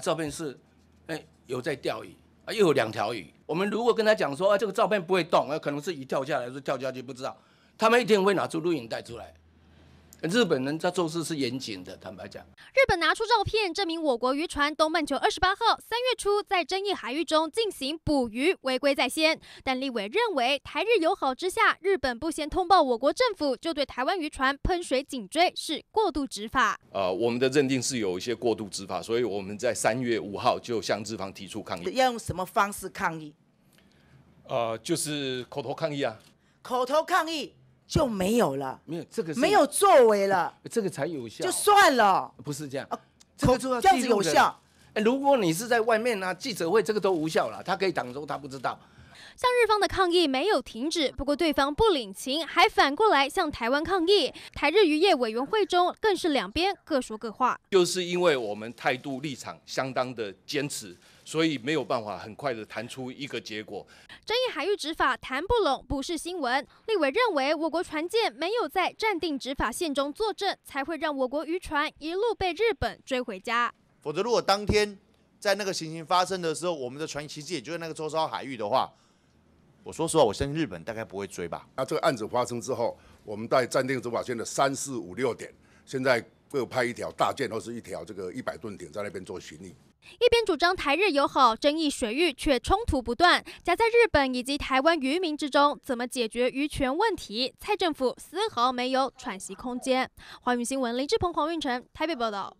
照片是，哎，有在钓鱼啊，又有两条鱼。我们如果跟他讲说，啊，这个照片不会动，啊，可能是一跳下来，是跳下去不知道，他们一定会拿出录影带出来。日本人在做事是严谨的，坦白讲。日本拿出照片证明我国渔船“东半球二十八号”三月初在争议海域中进行捕鱼，违规在先。但立委认为，台日友好之下，日本不先通报我国政府，就对台湾渔船喷水紧椎是过度执法。啊，我们的认定是有一些过度执法，所以我们在三月五号就向日方提出抗议。要用什么方式抗议？呃，就是口头抗议啊。口头抗议。就没有了，没有这个，没有作为了，这个才有效，就算了，不是这样，这样子有效。如果你是在外面呢，记者会这个都无效了，他可以挡住，他不知道。向日方的抗议没有停止，不过对方不领情，还反过来向台湾抗议。台日渔业委员会中更是两边各说各话。就是因为我们态度立场相当的坚持，所以没有办法很快的谈出一个结果。争议海域执法谈不拢不是新闻。立委认为我国船舰没有在暂定执法线中坐镇，才会让我国渔船一路被日本追回家。否则如果当天在那个情形发生的时候，我们的船其实也就在那个周遭海域的话。我说实话，我相信日本大概不会追吧。那这个案子发生之后，我们在暂定执法线的三四五六点，现在各派一条大舰，或是一条这个一百吨点，在那边做巡弋。一边主张台日友好，争议水域却冲突不断，夹在日本以及台湾渔民之中，怎么解决渔权问题？蔡政府丝毫没有喘息空间。华语新闻，林志鹏、黄运成，台北报道。